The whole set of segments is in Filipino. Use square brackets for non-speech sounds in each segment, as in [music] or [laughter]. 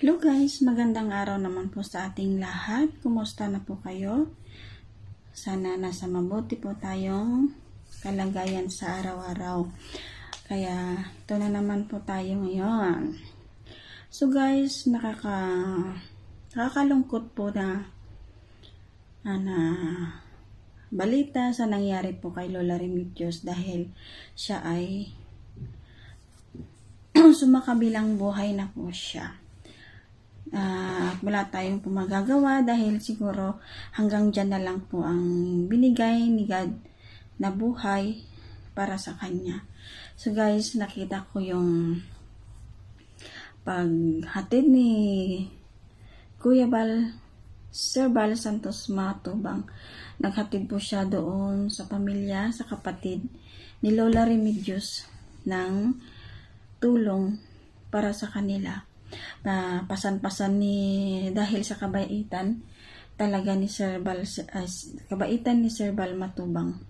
Hello guys, magandang araw naman po sa ating lahat. Kumusta na po kayo? Sana nasa mabuti po tayong kalagayan sa araw-araw. Kaya ito na naman po tayo ngayon. So guys, nakaka nakakalungkot po na ah, na balita sa nangyari po kay Lola Remedios dahil siya ay [clears throat] sumakabilang buhay na po siya wala tayong pumagagawa dahil siguro hanggang dyan na lang po ang binigay ni God na buhay para sa Kanya. So guys, nakita ko yung paghatid ni Kuya Bal, Sir Bal Santos Matubang. Naghatid po siya doon sa pamilya, sa kapatid ni Lola Remedios ng tulong para sa kanila na pasan-pasan ni dahil sa kabaitan talaga ni Sir Bal uh, kabaitan ni Sir Bal matubang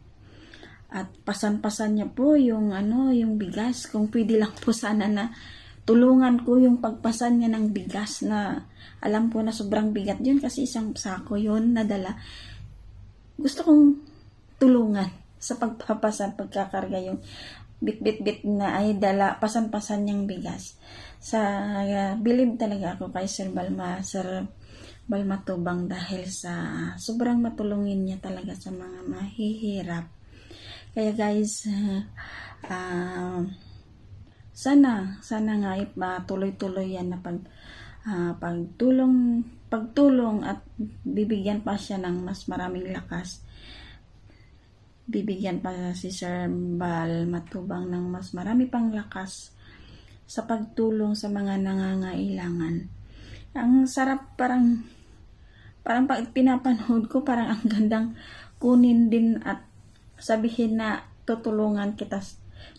at pasan-pasan niya po yung ano yung bigas kung pwede lang po sana na tulungan ko yung pagpasan niya ng bigas na alam ko na sobrang bigat yun kasi isang sako yun nadala gusto kong tulungan sa pagpapasan pagkakarga yung bit-bit-bit na ay dala, pasan-pasan niyang bigas. Sa, uh, believe talaga ako kay Sir Balma, Sir Balma Tubang dahil sa uh, sobrang matulungin niya talaga sa mga mahihirap. Kaya guys, uh, [laughs] uh, sana, sana nga uh, eh, tuloy-tuloy yan na pag, uh, pagtulong, pagtulong at bibigyan pa siya ng mas maraming lakas bibigyan pa si Sir Bal matubang ng mas marami pang lakas sa pagtulong sa mga nangangailangan. Ang sarap parang parang pag pinapanood ko parang ang gandang kunin din at sabihin na tutulungan kita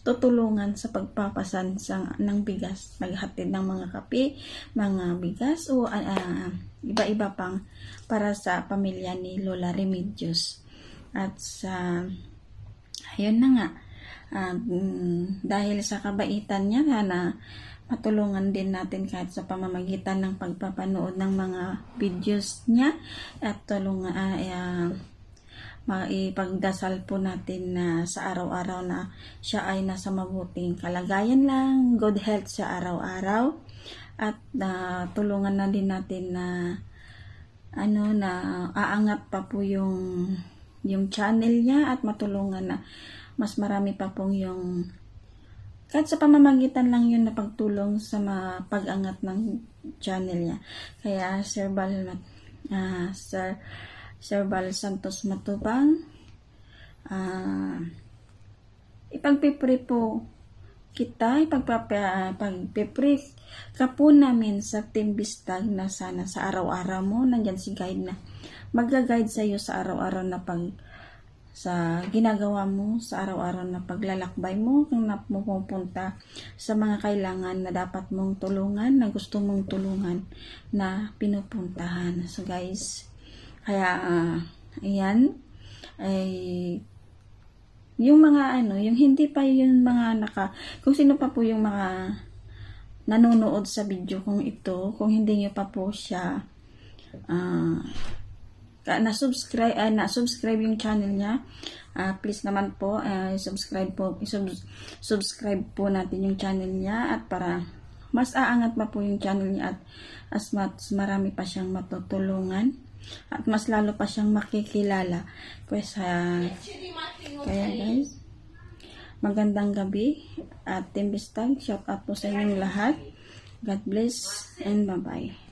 tutulungan sa pagpapasan sa, ng bigas, maghatid ng mga kape, mga bigas o uh, iba-iba pang para sa pamilya ni Lola Remedios. At sa, ayun na nga, uh, dahil sa kabaitan niya na matulungan din natin kahit sa pamamagitan ng pagpapanood ng mga videos niya at tulungan uh, ah, uh, ah, maipagdasal po natin na sa araw-araw na siya ay nasa mabuting kalagayan lang, good health sa araw-araw at uh, tulungan na din natin na ano na aangat pa po yung yung channel niya at matulungan na mas marami pa pong yung kahit sa pamamagitan lang yun na pagtulong sa pag-angat ng channel niya. Kaya Sir Bal uh, ah, Sir Sir Bal Santos Matubang uh, ipagpipre po kita'y pagpapagpiprik kapun namin sa timbistag na sana sa araw-araw mo nandyan si guide na magga-guide sa iyo sa araw-araw na pag sa ginagawa mo sa araw-araw na paglalakbay mo kung napupunta sa mga kailangan na dapat mong tulungan na gusto mong tulungan na pinupuntahan so guys kaya uh, ayan ay yung mga ano, yung hindi pa yung mga naka, kung sino pa po yung mga nanonood sa video kong ito, kung hindi nyo pa po siya uh, na-subscribe uh, na-subscribe yung channel niya, uh, please naman po uh, subscribe po sub subscribe po natin yung channel niya at para mas aangat pa po yung channel niya at as much marami pa siyang matutulungan. At mas lalo pa siyang makikilala kaysa kaya guys. Magandang gabi at Timbistag. Shout out po sa inyong lahat. God bless and bye-bye.